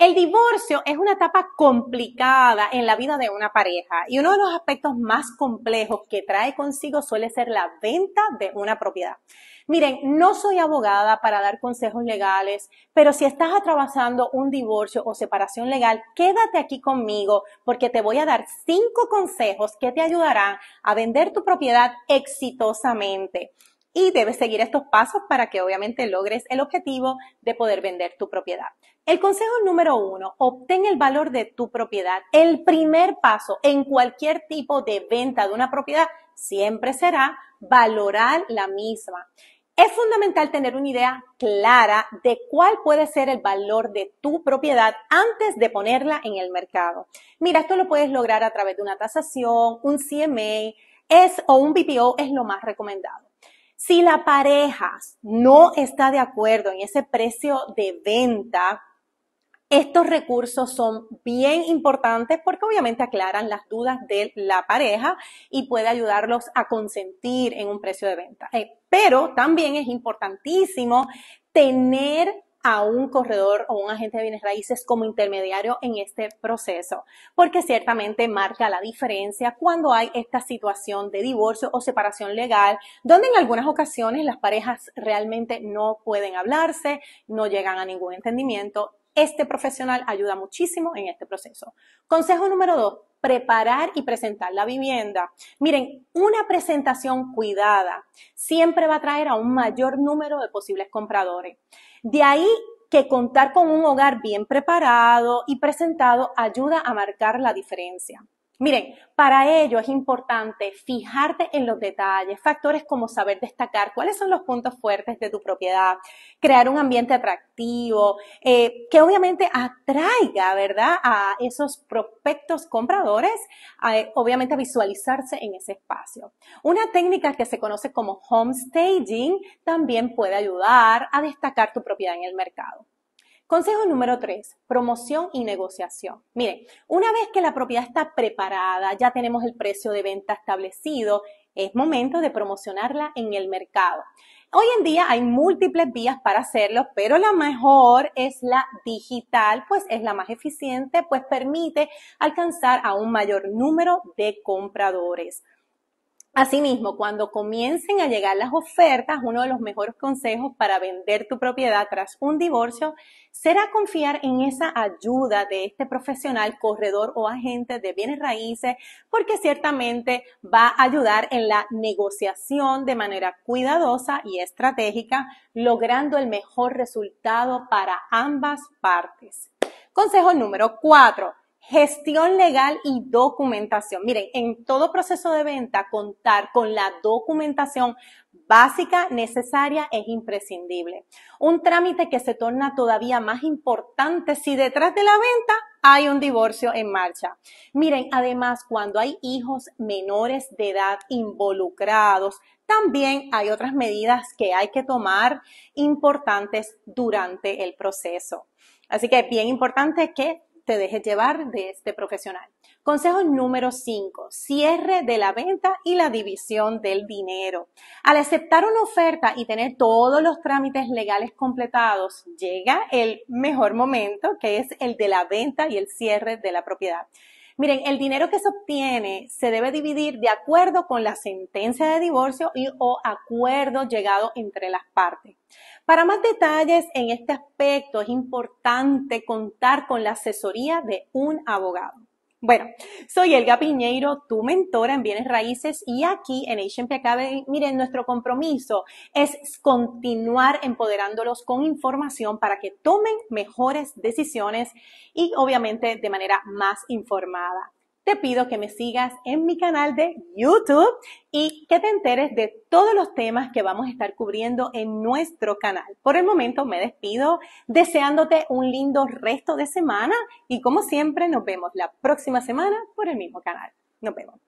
El divorcio es una etapa complicada en la vida de una pareja y uno de los aspectos más complejos que trae consigo suele ser la venta de una propiedad. Miren, no soy abogada para dar consejos legales, pero si estás atravesando un divorcio o separación legal, quédate aquí conmigo porque te voy a dar cinco consejos que te ayudarán a vender tu propiedad exitosamente y debes seguir estos pasos para que obviamente logres el objetivo de poder vender tu propiedad. El consejo número uno, obtén el valor de tu propiedad. El primer paso en cualquier tipo de venta de una propiedad siempre será valorar la misma. Es fundamental tener una idea clara de cuál puede ser el valor de tu propiedad antes de ponerla en el mercado. Mira, esto lo puedes lograr a través de una tasación, un CMA, es o un BPO es lo más recomendado. Si la pareja no está de acuerdo en ese precio de venta, estos recursos son bien importantes porque obviamente aclaran las dudas de la pareja y puede ayudarlos a consentir en un precio de venta. Eh, pero también es importantísimo tener a un corredor o un agente de bienes raíces como intermediario en este proceso, porque ciertamente marca la diferencia cuando hay esta situación de divorcio o separación legal, donde en algunas ocasiones las parejas realmente no pueden hablarse, no llegan a ningún entendimiento. Este profesional ayuda muchísimo en este proceso. Consejo número dos, preparar y presentar la vivienda. Miren, una presentación cuidada siempre va a traer a un mayor número de posibles compradores. De ahí que contar con un hogar bien preparado y presentado ayuda a marcar la diferencia. Miren, para ello es importante fijarte en los detalles, factores como saber destacar cuáles son los puntos fuertes de tu propiedad, crear un ambiente atractivo, eh, que obviamente atraiga, ¿verdad?, a esos prospectos compradores, a, eh, obviamente visualizarse en ese espacio. Una técnica que se conoce como home staging también puede ayudar a destacar tu propiedad en el mercado. Consejo número 3, promoción y negociación. Miren, una vez que la propiedad está preparada, ya tenemos el precio de venta establecido, es momento de promocionarla en el mercado. Hoy en día hay múltiples vías para hacerlo, pero la mejor es la digital, pues es la más eficiente, pues permite alcanzar a un mayor número de compradores. Asimismo, cuando comiencen a llegar las ofertas, uno de los mejores consejos para vender tu propiedad tras un divorcio será confiar en esa ayuda de este profesional, corredor o agente de bienes raíces, porque ciertamente va a ayudar en la negociación de manera cuidadosa y estratégica, logrando el mejor resultado para ambas partes. Consejo número 4. Gestión legal y documentación. Miren, en todo proceso de venta, contar con la documentación básica, necesaria, es imprescindible. Un trámite que se torna todavía más importante si detrás de la venta hay un divorcio en marcha. Miren, además, cuando hay hijos menores de edad involucrados, también hay otras medidas que hay que tomar importantes durante el proceso. Así que es bien importante que te dejes llevar de este profesional. Consejo número 5, cierre de la venta y la división del dinero. Al aceptar una oferta y tener todos los trámites legales completados, llega el mejor momento, que es el de la venta y el cierre de la propiedad. Miren, el dinero que se obtiene se debe dividir de acuerdo con la sentencia de divorcio y o acuerdo llegado entre las partes. Para más detalles en este aspecto es importante contar con la asesoría de un abogado. Bueno, soy Elga Piñeiro, tu mentora en bienes raíces y aquí en HMP Academy, miren, nuestro compromiso es continuar empoderándolos con información para que tomen mejores decisiones y obviamente de manera más informada te pido que me sigas en mi canal de YouTube y que te enteres de todos los temas que vamos a estar cubriendo en nuestro canal. Por el momento me despido deseándote un lindo resto de semana y como siempre nos vemos la próxima semana por el mismo canal. Nos vemos.